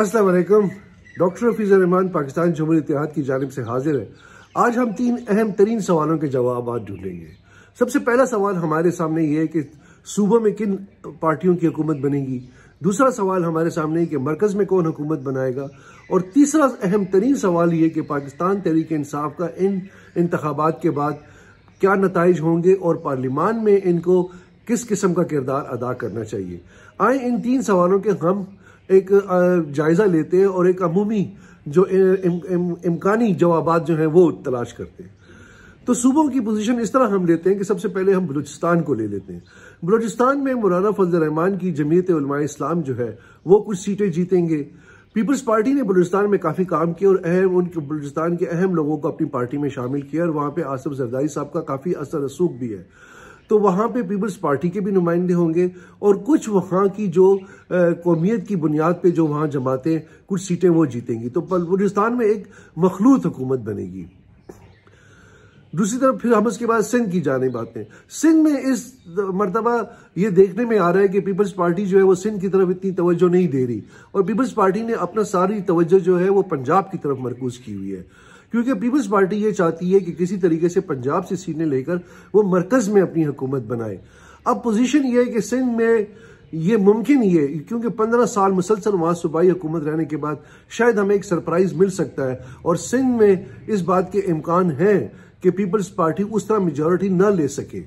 Aslam doctor Hafeez Rahman Pakistan Jamhoor Ittehad की जानब से हाजिर है आज हम तीन अहम तरीन सवालों के जवाब ढूंढेंगे सबसे पहला सवाल हमारे सामने ये है कि सूबों में किन पार्टियों की हुकूमत बनेगी दूसरा सवाल हमारे सामने कि मरकज़ में कौन हुकूमत बनाएगा और तीसरा अहम तरीन सवाल ये कि पाकिस्तान तहरीक इंसाफ का इन इंतबात के बाद क्या नतज होंगे और पार्लिमान में इनको किस किस्म का किरदार अदा करना चाहिए आए इन तीन सवालों के हम एक जायज़ा लेते हैं और एक अमूमी जो इम, इम, इम्कानी जवाब जो हैं वो तलाश करते हैं तो सूबों की पोजीशन इस तरह हम लेते हैं कि सबसे पहले हम बलूचिस्तान को ले लेते हैं बलूचिस्तान में मौलाना फजल रहमान की जमीयत इस्लाम जो है वो कुछ सीटें जीतेंगे पीपल्स पार्टी ने बलूचिस्तान में काफ़ी काम किया और अहम उन बलूचिस्तान के अहम लोगों को अपनी पार्टी में शामिल किया और वहाँ पर आसफ जरदारी साहब का काफ़ी असर रसूख भी है तो वहां पे पीपल्स पार्टी के भी नुमाइंदे होंगे और कुछ वहां की जो कौमियत की बुनियाद पे जो वहां जमाते कुछ सीटें वो जीतेंगी तो बलूचिस्तान में एक मखलूत हुकूमत बनेगी दूसरी तरफ फिर हम उसके बाद सिंध की जाने बातें सिंध में इस मरतबा ये देखने में आ रहा है कि पीपल्स पार्टी जो है वो सिंध की तरफ इतनी तवज्जो नहीं दे रही और पीपल्स पार्टी ने अपना सारी तवज्जो जो है वो पंजाब की तरफ मरकूज की हुई है क्योंकि पीपल्स पार्टी ये चाहती है कि किसी तरीके से पंजाब से सीटें लेकर वो मरकज में अपनी हुकूमत बनाए अब पोजीशन ये है कि सिंध में ये मुमकिन ही है क्योंकि पंद्रह साल मुसलसल वहां सूबाई हुकूमत रहने के बाद शायद हमें एक सरप्राइज मिल सकता है और सिंध में इस बात के इम्कान है कि पीपल्स पार्टी उस तरह मेजोरिटी न ले सके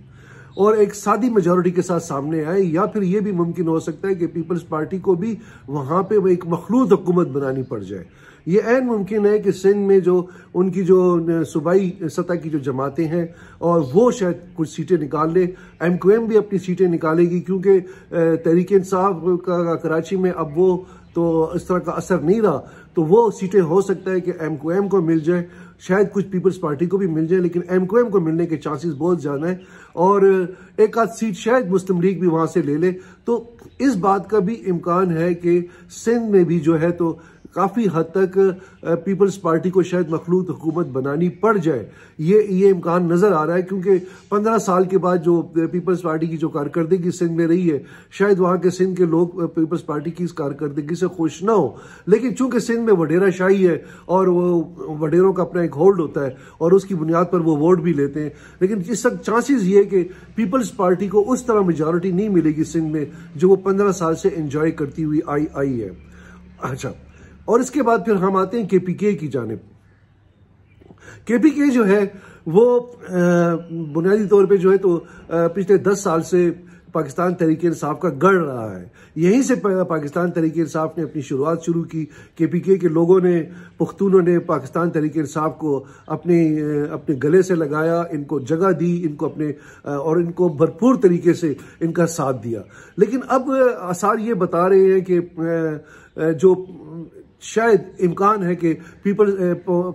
और एक सादी मेजोरिटी के साथ सामने आए या फिर यह भी मुमकिन हो सकता है कि पीपल्स पार्टी को भी वहां पे एक मखलूत हुकूमत बनानी पड़ जाए ये ऐन मुमकिन है कि सिंध में जो उनकी जो सूबाई सतह की जो जमातें हैं और वो शायद कुछ सीटें निकाल ले एम क्यू एम भी अपनी सीटें निकालेगी क्योंकि तहरीक इंसाफ का कराची में अब वो तो इस तरह का असर नहीं रहा तो वो सीटें हो सकता है कि एम क्यू एम को मिल जाए शायद कुछ पीपल्स पार्टी को भी मिल जाए लेकिन एम क्यू एम को मिलने के चांसेस बहुत ज़्यादा हैं और एक आध सीट शायद मुस्लिम लीग भी वहाँ से ले ले तो इस बात का भी इम्कान है कि सिंध में भी जो है तो काफ़ी हद तक पीपल्स पार्टी को शायद मखलूत हुकूमत बनानी पड़ जाए ये ये इम्कान नज़र आ रहा है क्योंकि पंद्रह साल के बाद जो पीपल्स पार्टी की जो कारकर्दगी सिंध में रही है शायद वहाँ के सिंध के लोग पीपल्स पार्टी की इस कारकर्दगी से खुश ना हो लेकिन चूंकि सिंध में वडेरा शाही है और वो वडेरों का अपना एक होल्ड होता है और उसकी बुनियाद पर वो वोट भी लेते हैं लेकिन इस सब चांसेस ये है कि पीपल्स पार्टी को उस तरह मेजॉरिटी नहीं मिलेगी सिंध में जो वो पंद्रह साल से इंजॉय करती हुई आई आई है अच्छा और इसके बाद फिर हम आते हैं केपीके की जानब केपीके जो है वो बुनियादी तौर पे जो है तो पिछले दस साल से पाकिस्तान तहरीक इंसाफ का गढ़ रहा है यहीं से पाकिस्तान तहरीक इंसाफ ने अपनी शुरुआत शुरू की के पी के के लोगों ने पुख्तूनों ने पाकिस्तान तहरीक इंसाफ को अपने अपने गले से लगाया इनको जगह दी इनको अपने और इनको भरपूर तरीके से इनका साथ दिया लेकिन अब आसार ये बता रहे हैं कि जो शायद इम्कान है कि पीपल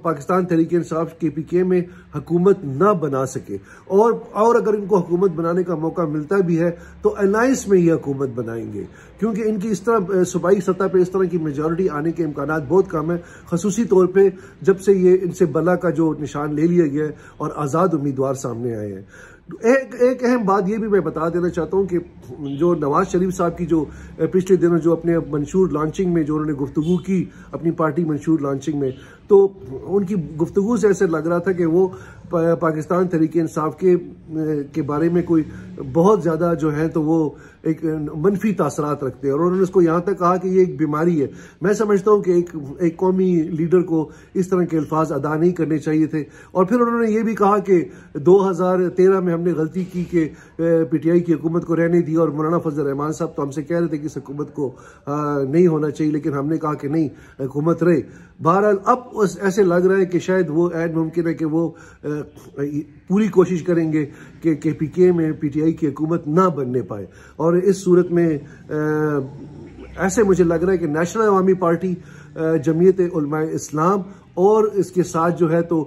पाकिस्तान तहरीक इंसाफ के पी के में हकूमत ना बना सके और और अगर इनको हकूमत बनाने का मौका मिलता भी है तो अलाइंस में ही हकूमत बनाएंगे क्योंकि इनकी इस तरह सूबाई सतह पर इस तरह की मेजॉरिटी आने के इम्कान बहुत कम है खसूसी तौर पर जब से ये इनसे बला का जो निशान ले लिया गया है और आज़ाद उम्मीदवार सामने आए हैं एक एक अहम बात यह भी मैं बता देना चाहता हूँ कि जो नवाज शरीफ साहब की जो पिछले दिनों जो अपने मंशूर लॉन्चिंग में जो उन्होंने गुफ्तु की अपनी पार्टी मंशूर लॉन्चिंग में तो उनकी गुफ्तु से ऐसे लग रहा था कि वो पाकिस्तान तरीके इंसाफ के के बारे में कोई बहुत ज़्यादा जो है तो वो एक मनफी तसरात रखते हैं और उन्होंने उसको यहाँ तक कहा कि ये एक बीमारी है मैं समझता हूँ कि एक एक कौमी लीडर को इस तरह के अल्फाज अदा नहीं करने चाहिए थे और फिर उन्होंने ये भी कहा कि 2013 में हमने गलती की कि पीटीआई की हुकूमत को रहने दी और मौलाना फजल रहमान साहब तो हमसे कह रहे थे कि इस हुकूमत को नहीं होना चाहिए लेकिन हमने कहा कि नहीं हुकूमत रहे बहरहाल अब बस ऐसे लग रहा है कि शायद वो ऐड मुमकिन है कि वो पूरी कोशिश करेंगे कि के पी के में पी टी आई की हुकूमत ना बनने पाए और इस सूरत में ऐसे मुझे लग रहा है कि नेशनल अवामी पार्टी जमीयत इस्लाम और इसके साथ जो है तो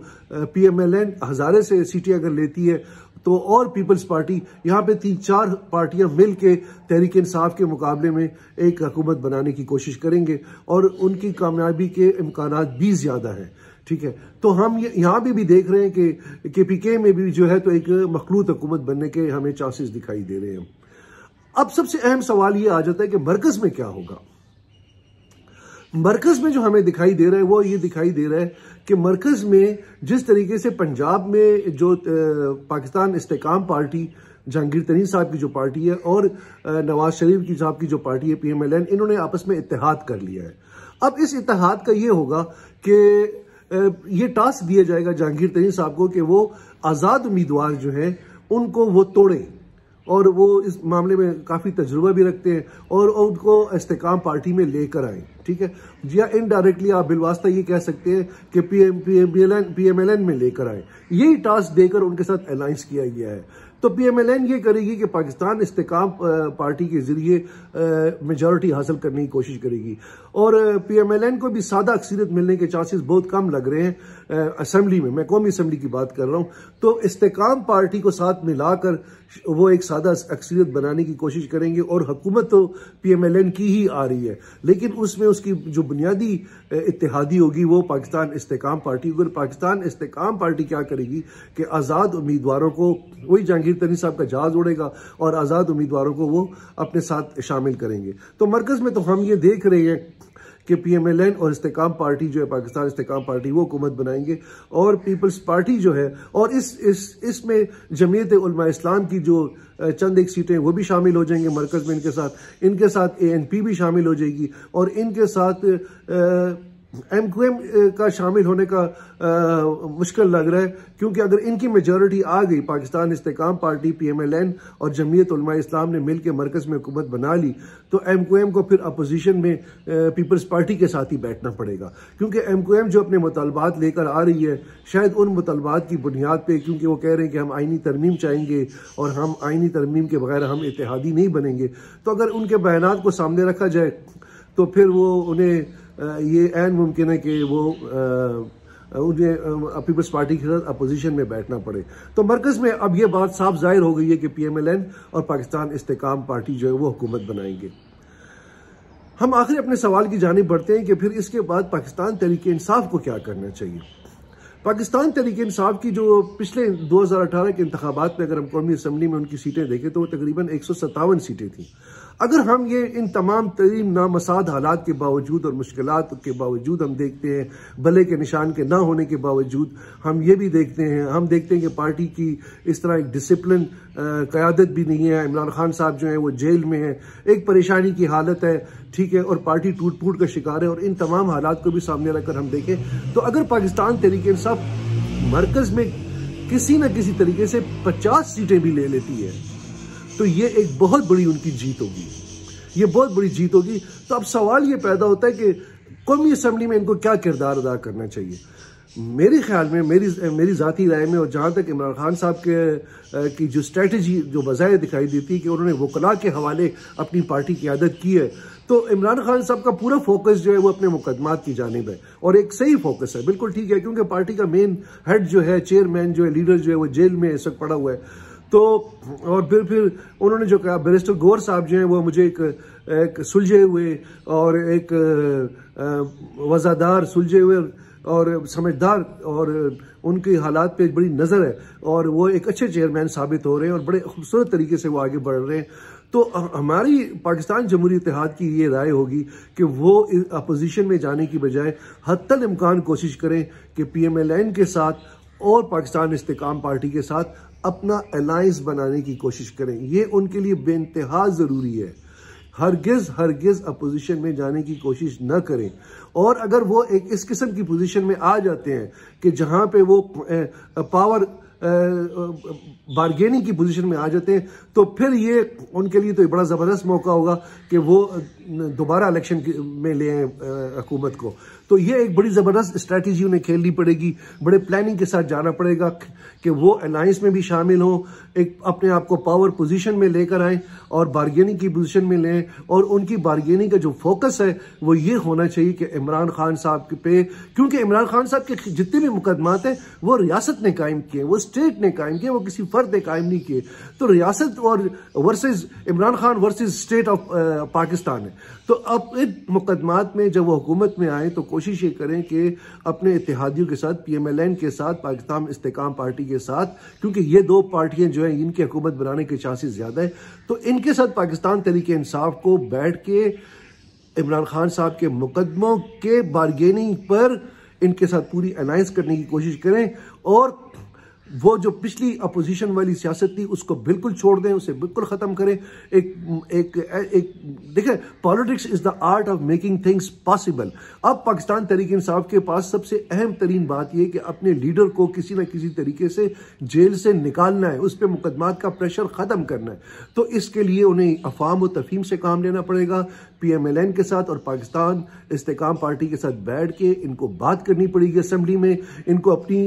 पी एम एल एन हज़ारे से सीटें अगर लेती है तो और पीपल्स पार्टी यहाँ पे तीन चार पार्टियां मिल के तहरीक इंसाफ के मुकाबले में एक हकूमत बनाने की कोशिश करेंगे और उनकी कामयाबी के इम्कान भी ज़्यादा है ठीक है तो हम यहां भी, भी देख रहे हैं कि के पी के में भी जो है तो एक मखलूत हकूमत बनने के हमें चांसेस दिखाई दे रहे हैं अब सबसे अहम सवाल ये आ जाता है कि मरकज में क्या होगा मरकज में जो हमें दिखाई दे रहा है वो ये दिखाई दे रहा है कि मरकज़ में जिस तरीके से पंजाब में जो पाकिस्तान इस्तेकाम पार्टी जहांगीर तरीन साहब की जो पार्टी है और नवाज शरीफ की साहब की जो पार्टी है पीएमएलएन इन्होंने आपस में इतिहाद कर लिया है अब इस इतिहाद का ये होगा कि ये टास्क दिया जाएगा जहांगीर तरीन साहब को कि वो आज़ाद उम्मीदवार जो हैं उनको वो तोड़ें और वो इस मामले में काफ़ी तजुर्बा भी रखते हैं और उनको इस्तेकाम पार्टी में लेकर आए ठीक है या इनडायरेक्टली आप बिलवास्ता ये कह सकते हैं कि P M P M L N में लेकर आए यही टास्क देकर उनके साथ अलाइंस किया गया है तो पी एम एल एन ये करेगी कि पाकिस्तान इस्तेकाम पार्टी के जरिए मेजॉरिटी हासिल करने की कोशिश करेगी और पी एम एल एन को भी सादा अक्सरियत मिलने के चांसेस बहुत कम लग रहे हैं असम्बली में मैं कौमी असम्बली की बात कर रहा हूं तो इस्तेकाम पार्टी को साथ मिलाकर वो एक सादा अक्सरियत बनाने की कोशिश करेंगे और हुकूमत तो पी एम एल एन की ही आ रही है लेकिन उसमें उसकी जो बुनियादी इतिहादी होगी वो पाकिस्तान इस्तेकाम पार्टी अगर पाकिस्तान इस्तेकाम पार्टी क्या करेगी कि आज़ाद उम्मीदवारों को वही जहांगीर शबीर तनी साहब का जहाज उड़ेगा और आज़ाद उम्मीदवारों को वो अपने साथ शामिल करेंगे तो मरकज़ में तो हम ये देख रहे हैं कि पी एम एल एन और इस्तेकाम पार्टी जो है पाकिस्तान इस्तेकाम पार्टी वो हुकूमत बनाएंगे और पीपल्स पार्टी जो है और इस इस इसमें जमीयत उलमा इस्लाम की जो चंद एक सीटें वो भी शामिल हो जाएंगे मरकज़ में इनके साथ इनके साथ ए एन पी भी शामिल हो जाएगी और इनके साथ आ, एम क्यू एम का शामिल होने का आ, मुश्किल लग रहा है क्योंकि अगर इनकी मेजोरिटी आ गई Pakistan Istehkam party P M L N और जमीयत इस्लाम ने मिल के मरकज़ में हुकूमत बना ली तो एम क्यू एम को फिर अपोजिशन में पीपल्स पार्टी के साथ ही बैठना पड़ेगा क्योंकि एम क्यू एम जो अपने मुतालबात लेकर आ रही है शायद उन मुतालबात की बुनियाद पर क्योंकि वो कह रहे हैं कि हम आइनी तरमीम चाहेंगे और हम आइनी तरमीम के बगैर हम इतिहादी नहीं बनेंगे तो अगर उनके बयान को सामने रखा जाए तो फिर वो उन्हें ये एन मुमकिन है कि वो उन्हें पीपल्स पार्टी के साथ अपोजिशन में बैठना पड़े तो मरकज़ में अब ये बात साफ जाहिर हो गई है कि पी एम एल एन और पाकिस्तान इस्तेकाम पार्टी जो है वो हुकूमत बनाएंगे हम आखिर अपने सवाल की जानब बढ़ते हैं कि फिर इसके बाद पाकिस्तान तरीके इंसाफ को क्या करना चाहिए पाकिस्तान तरीके इंसाफ की जो पिछले 2018 के इंतबात में अगर हम कौमी असम्बली में उनकी सीटें देखें तो वो तकरीबन एक सौ सत्तावन सीटें थी अगर हम ये इन तमाम तरीन नामसाद हालात के बावजूद और मुश्किल के बावजूद हम देखते हैं भले के निशान के ना होने के बावजूद हम ये भी देखते हैं हम देखते हैं कि पार्टी की इस तरह एक डिसिप्लिन क़्यादत भी नहीं है इमरान खान साहब जो हैं वो जेल में हैं एक परेशानी की हालत है ठीक है और पार्टी टूट फूट का शिकार है और इन तमाम हालात को भी सामने रखकर हम देखें तो अगर पाकिस्तान तरीके इंसाफ मरकज़ में किसी न किसी तरीके से पचास सीटें भी ले लेती है तो ये एक बहुत बड़ी उनकी जीत होगी ये बहुत बड़ी जीत होगी तो अब सवाल ये पैदा होता है कि कौमी असम्बली में इनको क्या किरदार अदा करना चाहिए मेरे ख्याल में मेरी मेरी ज़ाती राय में और जहाँ तक इमरान खान साहब के की जो स्ट्रेटजी जो बजाय दिखाई देती है कि उन्होंने वकला के हवाले अपनी पार्टी की आदत की है तो इमरान खान साहब का पूरा फोकस जो है वो अपने मुकदमात की जानब है और एक सही फोकस है बिल्कुल ठीक है क्योंकि पार्टी का मेन हेड जो है चेयरमैन जो है लीडर जो है वो जेल में इस वक्त पड़ा हुआ है तो और फिर फिर उन्होंने जो कहा बैरिस्टर गौर साहब जो हैं वो मुझे एक एक सुलझे हुए और एक वज़ादार सुलझे हुए और समझदार और उनके हालात पे बड़ी नज़र है और वो एक अच्छे चेयरमैन साबित हो रहे हैं और बड़े खूबसूरत तरीके से वो आगे बढ़ रहे हैं तो हमारी पाकिस्तान जमहूरी इतिहाद की ये राय होगी कि वो अपोजिशन में जाने की बजाय हतल इम्कान कोशिश करें कि पी एम एल एन के साथ और पाकिस्तान इस्तेकाम पार्टी के साथ अपना अलायंस बनाने की कोशिश करें ये उनके लिए बेानतहा ज़रूरी है हरगिज़ हरगिज़ अपोजिशन में जाने की कोशिश न करें और अगर वो एक इस किस्म की पोजिशन में आ जाते हैं कि जहाँ पर वो पावर बारगेनिंग की पोजीशन में आ जाते हैं तो फिर ये उनके लिए तो बड़ा ज़बरदस्त मौका होगा कि वो दोबारा इलेक्शन में ले आए हुकूमत को तो ये एक बड़ी ज़बरदस्त स्ट्रैटेजी उन्हें खेलनी पड़ेगी बड़े प्लानिंग के साथ जाना पड़ेगा कि वो अलाइंस में भी शामिल हों एक अपने आप को पावर पोजीशन में लेकर आएं और बारगेनिंग की पोजीशन में लें और उनकी बारगेनिंग का जो फोकस है वो ये होना चाहिए कि इमरान खान साहब के पे क्योंकि इमरान खान साहब के जितने भी मुकदमात हैं वो रियासत ने कायम किए वो स्टेट ने कायम किए वो किसी फर्द ने कायम नहीं किए तो रियासत और versus Imran Khan versus state of Pakistan है तो अब इन मुकदमात में जब वो हुकूमत में आए तो कोशिश ये करें कि अपने इतिहादियों के साथ पी एम एल एन के साथ पाकिस्तान इस्तेकाम पार्टी के साथ क्योंकि ये दो पार्टियां जो हैं इनकी हुकूमत बनाने के चांसेस ज़्यादा है तो इनके साथ पाकिस्तान तरीक इंसाफ को बैठ के इमरान खान साहब के मुकदमों के बारगेनिंग पर इनके साथ पूरी अनाइंस करने की कोशिश करें और वो जो पिछली अपोजिशन वाली सियासत थी उसको बिल्कुल छोड़ दें उसे बिल्कुल ख़त्म करें एक एक एक देखें politics is the art of making things possible अब पाकिस्तान तहरीक इंसाफ के पास सबसे अहम तरीन बात यह कि अपने लीडर को किसी ना किसी तरीके से जेल से निकालना है उस पर मुकदमा का प्रेशर ख़त्म करना है तो इसके लिए उन्हें अफाम व तफीम से काम लेना पड़ेगा पी एम एल एन के साथ और पाकिस्तान इस्तेकाम पार्टी के साथ बैठ के इनको बात करनी पड़ेगी असम्बली में इनको अपनी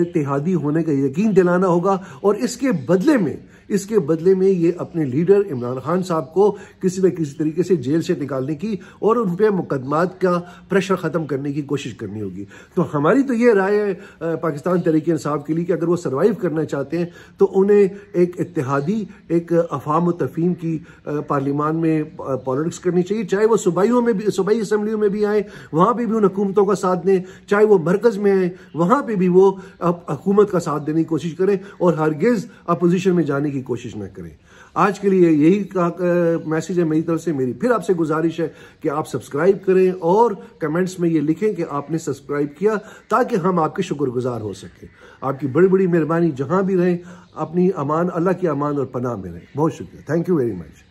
इतिहादी होने यकीन दिलाना होगा और इसके बदले में इसके बदले में ये अपने लीडर इमरान खान साहब को किसी न किसी तरीके से जेल से निकालने की और उन पर मुकदमात का प्रेशर ख़त्म करने की कोशिश करनी होगी तो हमारी तो ये राय है पाकिस्तान तरीके इंसाफ के लिए कि अगर वो सर्वाइव करना चाहते हैं तो उन्हें एक इतिहादी एक अफाम तफीम की पार्लियामान में पॉलिटिक्स करनी चाहिए चाहे वो सूबाइयों में भी सूबाई असम्बलियों में भी आए वहाँ पर भी उन हुकूमतों का साथ दें चाहे वो मरकज़ में आए वहाँ पर भी वो हुकूमत का साथ देने की कोशिश करें और हरगिज़ अपोजिशन में जाने की की कोशिश ना करें आज के लिए यही मैसेज है मेरी तरफ से मेरी फिर आपसे गुजारिश है कि आप सब्सक्राइब करें और कमेंट्स में ये लिखें कि आपने सब्सक्राइब किया ताकि हम आपके शुक्रगुजार हो सके आपकी बड़ी बड़ी मेहरबानी जहां भी रहें अपनी अमान अल्लाह की अमान और पनाह में रहें बहुत शुक्रिया थैंक यू वेरी मच